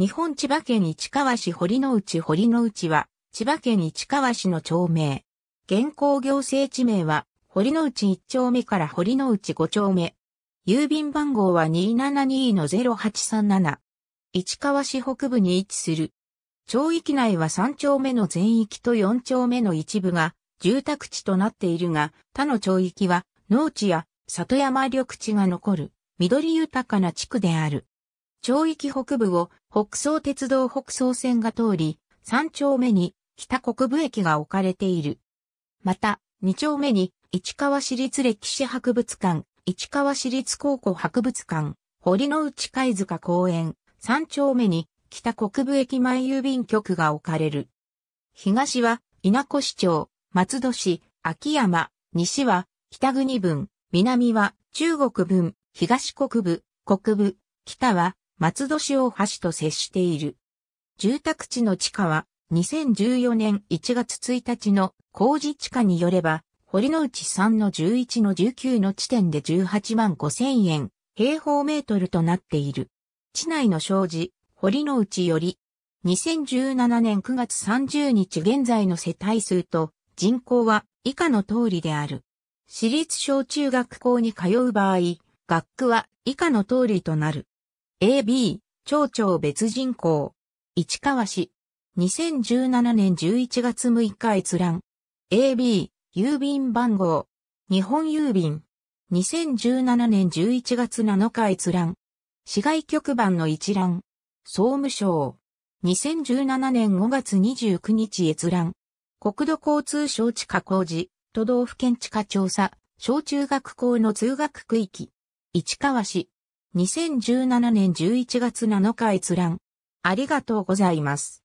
日本千葉県市川市堀之内堀之内は、千葉県市川市の町名。現行行政地名は、堀之内1丁目から堀之内5丁目。郵便番号は272-0837。市川市北部に位置する。町域内は3丁目の全域と4丁目の一部が住宅地となっているが、他の町域は農地や里山緑地が残る緑豊かな地区である。町域北部を北総鉄道北総線が通り、3丁目に北国部駅が置かれている。また、2丁目に市川市立歴史博物館、市川市立高校博物館、堀之内貝塚公園、3丁目に北国部駅前郵便局が置かれる。東は稲子市町、松戸市、秋山、西は北国分、南は中国分、東国部、国部、北は松戸市大橋と接している。住宅地の地価は2014年1月1日の工事地価によれば、堀之内3の11の19の地点で18万5千円、平方メートルとなっている。地内の障子、堀之内より、2017年9月30日現在の世帯数と人口は以下の通りである。私立小中学校に通う場合、学区は以下の通りとなる。AB、町長別人口。市川市。2017年11月6日閲覧。AB、郵便番号。日本郵便。2017年11月7日閲覧。市外局番の一覧。総務省。2017年5月29日閲覧。国土交通省地下工事、都道府県地下調査、小中学校の通学区域。市川市。2017年11月7日閲覧。ありがとうございます。